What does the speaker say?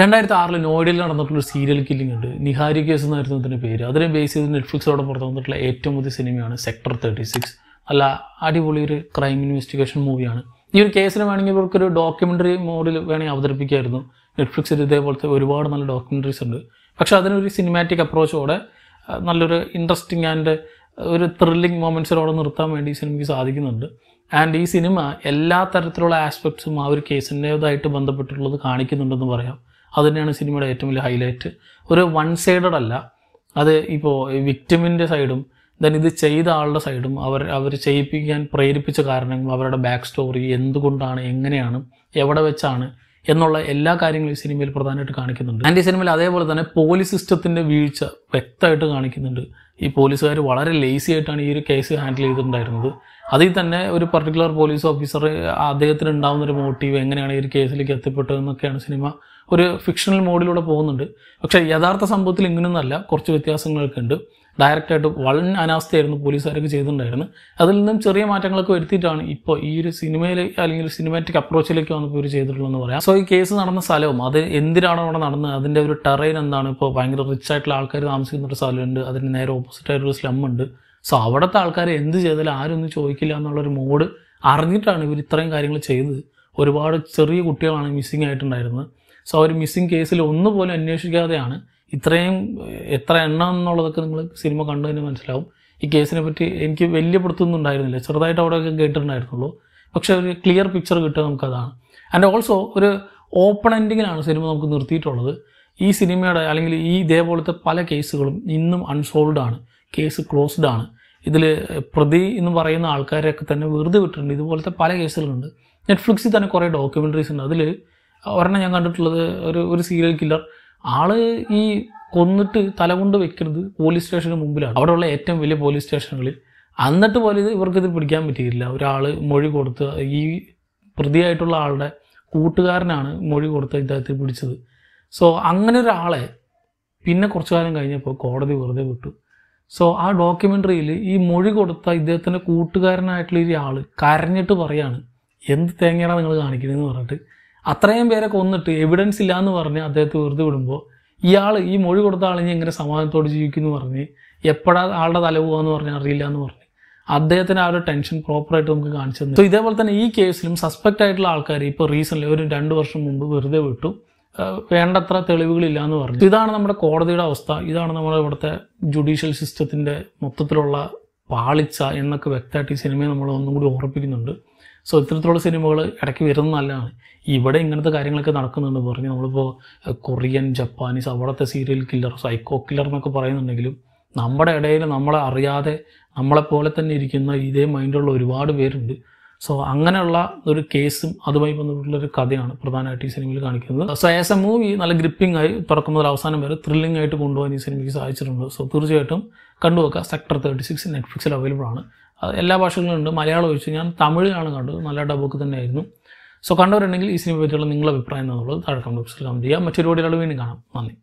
രണ്ടായിരത്തി ആറിൽ നോയിഡയിൽ നടന്നിട്ടുള്ള ഒരു സീരിയൽ കില്ലിംഗ് ഉണ്ട് നിഹാരി കേസ് എന്നായിരുന്നു അതിൻ്റെ പേര് അതിനെ ബേസ് ചെയ്ത് നെറ്റ്ഫ്ലിക്സോടെ പുറത്തു വന്നിട്ടുള്ള ഏറ്റവും പുതിയ സിനിമയാണ് സെക്ടർ തേർട്ടി സിക്സ് അല്ല അടിപൊളി ഒരു ക്രൈം ഇൻവെസ്റ്റിഗേഷൻ മൂവിയാണ് ഈ ഒരു കേസിന് വേണമെങ്കിൽ ഇവർക്കൊരു ഡോക്യുമെൻ്ററി മോഡിൽ വേണമെങ്കിൽ അവതരിപ്പിക്കായിരുന്നു നെറ്റ്ഫ്ലിക്സിൽ ഇതേപോലത്തെ ഒരുപാട് നല്ല ഡോക്യുമെൻ്ററീസ് ഉണ്ട് പക്ഷേ അതിനൊരു സിനിമാറ്റിക് അപ്രോച്ചോടെ നല്ലൊരു ഇൻട്രസ്റ്റിംഗ് ആൻഡ് ഒരു ത്രില്ലിംഗ് മൊമെൻറ്റ്സിലൂടെ നിർത്താൻ വേണ്ടി ഈ സിനിമയ്ക്ക് സാധിക്കുന്നുണ്ട് ആൻഡ് ഈ സിനിമ എല്ലാ തരത്തിലുള്ള ആസ്പെക്ട്സും ആ ഒരു കേസിൻ്റേതായിട്ട് ബന്ധപ്പെട്ടിട്ടുള്ളത് കാണിക്കുന്നുണ്ടെന്ന് പറയാം തന്നെയാണ് സിനിമയുടെ ഏറ്റവും വലിയ ഹൈലൈറ്റ് ഒരു വൺ സൈഡഡ് അല്ല അത് ഇപ്പോൾ വിക്ടിമിൻ്റെ സൈഡും ദൻ ഇത് ചെയ്ത ആളുടെ സൈഡും അവർ അവർ ചെയ്യിപ്പിക്കാൻ പ്രേരിപ്പിച്ച കാരണങ്ങളും അവരുടെ ബാക്ക് സ്റ്റോറി എന്തുകൊണ്ടാണ് എങ്ങനെയാണ് എവിടെ വെച്ചാണ് എന്നുള്ള എല്ലാ കാര്യങ്ങളും ഈ സിനിമയിൽ പ്രധാനമായിട്ട് കാണിക്കുന്നുണ്ട് ആൻഡ് ഈ സിനിമയിൽ അതേപോലെ തന്നെ പോലീസ് സിസ്റ്റത്തിൻ്റെ വീഴ്ച വ്യക്തമായിട്ട് കാണിക്കുന്നുണ്ട് ഈ പോലീസുകാർ വളരെ ലേസി ആയിട്ടാണ് ഈ ഒരു കേസ് ഹാൻഡിൽ ചെയ്തിട്ടുണ്ടായിരുന്നത് അതിൽ തന്നെ ഒരു പർട്ടിക്കുലർ പോലീസ് ഓഫീസർ അദ്ദേഹത്തിന് ഉണ്ടാകുന്ന ഒരു മോട്ടീവ് എങ്ങനെയാണ് ഈ ഒരു കേസിലേക്ക് എത്തിപ്പെട്ടതെന്നൊക്കെയാണ് സിനിമ ഒരു ഫിക്ഷണൽ മോഡിലൂടെ പോകുന്നുണ്ട് പക്ഷേ യഥാർത്ഥ സംഭവത്തിൽ ഇങ്ങനെയൊന്നല്ല കുറച്ച് വ്യത്യാസങ്ങളൊക്കെ ഉണ്ട് ഡയറക്റ്റായിട്ട് വളരെ അനാസ്ഥയായിരുന്നു പോലീസുകാരൊക്കെ ചെയ്തിട്ടുണ്ടായിരുന്നു അതിൽ നിന്നും ചെറിയ മാറ്റങ്ങളൊക്കെ വരുത്തിയിട്ടാണ് ഇപ്പോൾ ഈ ഒരു സിനിമയിൽ അല്ലെങ്കിൽ ഒരു സിനിമാറ്റിക് അപ്രോച്ചിലേക്ക് വന്നപ്പോൾ ഇവർ ചെയ്തിട്ടുള്ളതെന്ന് പറയാം സോ ഈ കേസ് നടന്ന സ്ഥലവും അത് എന്തിനാണ് അവിടെ നടന്നത് അതിൻ്റെ ഒരു ടെറൈൻ എന്താണ് ഇപ്പോൾ ഭയങ്കര റിച്ച് ആയിട്ടുള്ള ആൾക്കാർ താമസിക്കുന്ന ഒരു സ്ഥലമുണ്ട് അതിന് നേരെ ഓപ്പോസിറ്റ് ആയിട്ടൊരു സ്ലം ഉണ്ട് സോ അവിടുത്തെ ആൾക്കാർ എന്ത് ചെയ്താലും ആരൊന്നും ചോദിക്കില്ല എന്നുള്ളൊരു മോഡ് അറിഞ്ഞിട്ടാണ് ഇവർ ഇത്രയും കാര്യങ്ങൾ ചെയ്തത് ഒരുപാട് ചെറിയ കുട്ടികളാണ് മിസ്സിങ് ആയിട്ടുണ്ടായിരുന്നത് സോ ആ ഒരു മിസ്സിങ് കേസിൽ ഒന്നുപോലും അന്വേഷിക്കാതെയാണ് ഇത്രയും എത്ര എണ്ണം എന്നുള്ളതൊക്കെ നിങ്ങൾ സിനിമ കണ്ടു തന്നെ മനസ്സിലാവും ഈ കേസിനെ പറ്റി എനിക്ക് വലിയ പിടുത്തൊന്നും ഉണ്ടായിരുന്നില്ല ചെറുതായിട്ട് അവിടെയൊക്കെ കേട്ടിട്ടുണ്ടായിരുന്നുള്ളൂ പക്ഷെ ഒരു ക്ലിയർ പിക്ചർ കിട്ടുക നമുക്കതാണ് ആൻഡ് ഓൾസോ ഒരു ഓപ്പൺ എൻഡിങ്ങിലാണ് സിനിമ നമുക്ക് നിർത്തിയിട്ടുള്ളത് ഈ സിനിമയുടെ അല്ലെങ്കിൽ ഈ ഇതേപോലത്തെ പല കേസുകളും ഇന്നും അൺസോൾവ്ഡ് ആണ് കേസ് ക്ലോസ്ഡ് ആണ് ഇതിൽ പ്രതി എന്ന് പറയുന്ന ആൾക്കാരെയൊക്കെ തന്നെ വെറുതെ വിട്ടിട്ടുണ്ട് ഇതുപോലത്തെ പല കേസുകളുണ്ട് നെറ്റ്ഫ്ലിക്സിൽ തന്നെ കുറേ ഡോക്യുമെൻ്ററീസ് ഉണ്ട് അതിൽ ഒരെണ്ണം ഞാൻ കണ്ടിട്ടുള്ളത് ഒരു ഒരു സീരിയൽ കില്ലർ ആള് ഈ കൊന്നിട്ട് തല കൊണ്ട് വെക്കുന്നത് പോലീസ് സ്റ്റേഷന് മുമ്പിലാണ് അവിടെയുള്ള ഏറ്റവും വലിയ പോലീസ് സ്റ്റേഷനുകളിൽ എന്നിട്ട് പോലും ഇത് ഇവർക്കിത് പിടിക്കാൻ പറ്റിയില്ല ഒരാൾ മൊഴി കൊടുത്ത് ഈ പ്രതിയായിട്ടുള്ള ആളുടെ കൂട്ടുകാരനാണ് മൊഴി കൊടുത്ത് ഇദ്ദേഹത്തിൽ പിടിച്ചത് സോ അങ്ങനെ ഒരാളെ പിന്നെ കുറച്ചു കാലം കഴിഞ്ഞപ്പോൾ കോടതി വെറുതെ വിട്ടു സോ ആ ഡോക്യുമെൻ്ററിയിൽ ഈ മൊഴി കൊടുത്ത ഇദ്ദേഹത്തിൻ്റെ കൂട്ടുകാരനായിട്ടുള്ള ഈ കരഞ്ഞിട്ട് പറയാണ് എന്ത് തേങ്ങയാണ് നിങ്ങൾ കാണിക്കുന്നതെന്ന് പറഞ്ഞിട്ട് അത്രയും പേരെ കൊന്നിട്ട് എവിഡൻസ് ഇല്ല എന്ന് പറഞ്ഞ് അദ്ദേഹത്തെ വെറുതെ വിടുമ്പോൾ ഇയാൾ ഈ മൊഴി കൊടുത്ത ആളിനെ എങ്ങനെ സമാധാനത്തോട് ജീവിക്കുന്നു പറഞ്ഞ് എപ്പോഴാ ആളുടെ തല പോകാന്ന് പറഞ്ഞ് അറിയില്ല എന്ന് പറഞ്ഞ് അദ്ദേഹത്തിന് ആ ഒരു ടെൻഷൻ പ്രോപ്പറായിട്ട് നമുക്ക് കാണിച്ചു തന്നെ സോ ഇതേപോലെ തന്നെ ഈ കേസിലും സസ്പെക്റ്റ് ആയിട്ടുള്ള ആൾക്കാർ ഇപ്പോൾ റീസെൻ്റ് ഒരു രണ്ട് വർഷം മുമ്പ് വെറുതെ വിട്ടു വേണ്ടത്ര തെളിവുകളില്ല എന്ന് പറഞ്ഞു ഇതാണ് നമ്മുടെ കോടതിയുടെ അവസ്ഥ ഇതാണ് നമ്മുടെ ഇവിടുത്തെ ജുഡീഷ്യൽ സിസ്റ്റത്തിൻ്റെ മൊത്തത്തിലുള്ള പാളിച്ച എന്നൊക്കെ വ്യക്തമായിട്ട് ഈ സിനിമയെ നമ്മൾ ഒന്നും കൂടി ഓർപ്പിക്കുന്നുണ്ട് സോ ഇത്തരത്തിലുള്ള സിനിമകൾ ഇടയ്ക്ക് വരുന്നത് നല്ലതാണ് ഇവിടെ ഇങ്ങനത്തെ കാര്യങ്ങളൊക്കെ നടക്കുന്നുണ്ട് പറഞ്ഞ് നമ്മളിപ്പോൾ കൊറിയൻ ജപ്പാനീസ് അവിടുത്തെ സീരിയൽ കില്ലർ സൈക്കോ കില്ലർ എന്നൊക്കെ പറയുന്നുണ്ടെങ്കിലും നമ്മുടെ ഇടയിൽ നമ്മളെ അറിയാതെ നമ്മളെപ്പോലെ തന്നെ ഇരിക്കുന്ന ഇതേ മൈൻഡുള്ള ഒരുപാട് പേരുണ്ട് സോ അങ്ങനെയുള്ള ഒരു കേസും അതുമായി ബന്ധപ്പെട്ടുള്ളൊരു കഥയാണ് പ്രധാനമായിട്ട് ഈ സിനിമയിൽ കാണിക്കുന്നത് സോ ആസ് എ മൂവി നല്ല ഗ്രിപ്പിംഗ് ആയി തുടക്കം മുതൽ അവസാനം വരെ ത്രില്ലിംഗ് ആയിട്ട് കൊണ്ടുപോകാൻ ഈ സിനിമയ്ക്ക് സാധിച്ചിട്ടുണ്ട് സോ തീർച്ചയായിട്ടും കണ്ടുവെക്കുക സെക്ടർ തേർട്ടി സിക്സ് നെറ്റ്ഫ്ലിക്സിൽ അവൈലബിൾ ആണ് എല്ലാ ഭാഷകളിലും ഉണ്ട് മലയാളം ഒഴിച്ച് ഞാൻ തമിഴിലാണ് കണ്ടത് നല്ല ഡബുക്ക് തന്നെയായിരുന്നു സോ കണ്ടവരുണ്ടെങ്കിൽ ഈ സിനിമയെ പറ്റിയുള്ള നിങ്ങളുടെ അഭിപ്രായം എന്നുള്ളത് താഴെ കമന്റ് ബോക്സിൽ കമന്റ് ചെയ്യാം മറ്റൊരു വീഡിയോയിൽ വീണ്ടും കാണാം നന്ദി